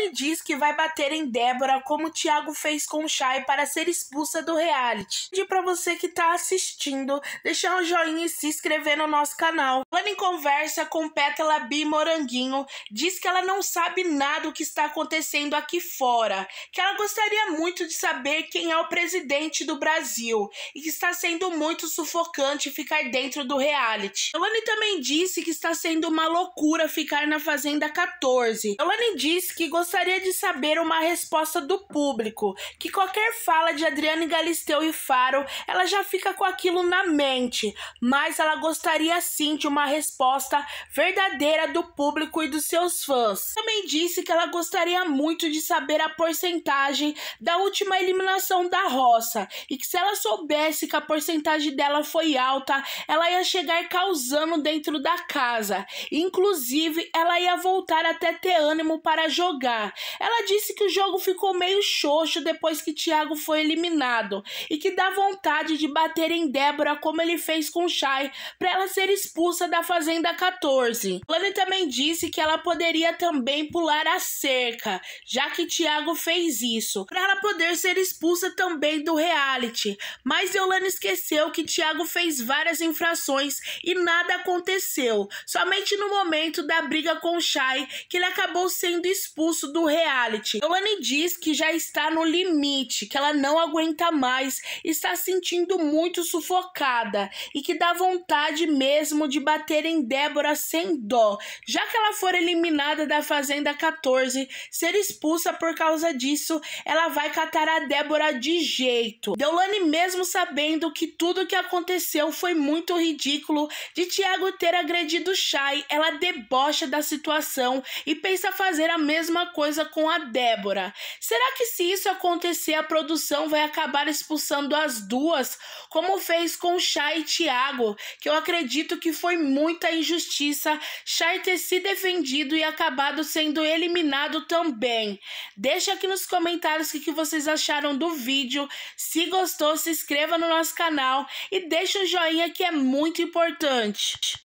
Ele diz que vai bater em Débora como o Thiago fez com Shai para ser expulsa do reality. Pedi para você que tá assistindo, deixar um joinha e se inscrever no nosso canal. Lani conversa com Pétala Bi Moranguinho, diz que ela não sabe nada do que está acontecendo aqui fora, que ela gostaria muito de saber quem é o presidente do Brasil e que está sendo muito sufocante ficar dentro do reality. Lani também disse que está sendo uma loucura ficar na Fazenda 14. Lani disse que gostaria gostaria de saber uma resposta do público, que qualquer fala de Adriane Galisteu e Faro, ela já fica com aquilo na mente, mas ela gostaria sim de uma resposta verdadeira do público e dos seus fãs. Também disse que ela gostaria muito de saber a porcentagem da última eliminação da roça e que se ela soubesse que a porcentagem dela foi alta, ela ia chegar causando dentro da casa. Inclusive, ela ia voltar até ter ânimo para jogar. Ela disse que o jogo ficou meio xoxo depois que Thiago foi eliminado e que dá vontade de bater em Débora como ele fez com Shai para ela ser expulsa da Fazenda 14. Lani também disse que ela poderia também pular a cerca, já que Thiago fez isso, para ela poder ser expulsa também do reality. Mas Eulana esqueceu que Thiago fez várias infrações e nada aconteceu. Somente no momento da briga com Shai que ele acabou sendo expulso do reality. Ioane diz que já está no limite, que ela não aguenta mais, está sentindo muito sufocada e que dá vontade mesmo de bater em Débora sem dó, já que ela for eliminada da Fazenda 14, ser expulsa por causa disso, ela vai catar a Débora de jeito. Deolane mesmo sabendo que tudo o que aconteceu foi muito ridículo de Tiago ter agredido Shai, ela debocha da situação e pensa fazer a mesma coisa coisa com a Débora. Será que se isso acontecer, a produção vai acabar expulsando as duas, como fez com Chay e Tiago, que eu acredito que foi muita injustiça Chay ter se defendido e acabado sendo eliminado também. Deixa aqui nos comentários o que vocês acharam do vídeo. Se gostou, se inscreva no nosso canal e deixa um joinha que é muito importante.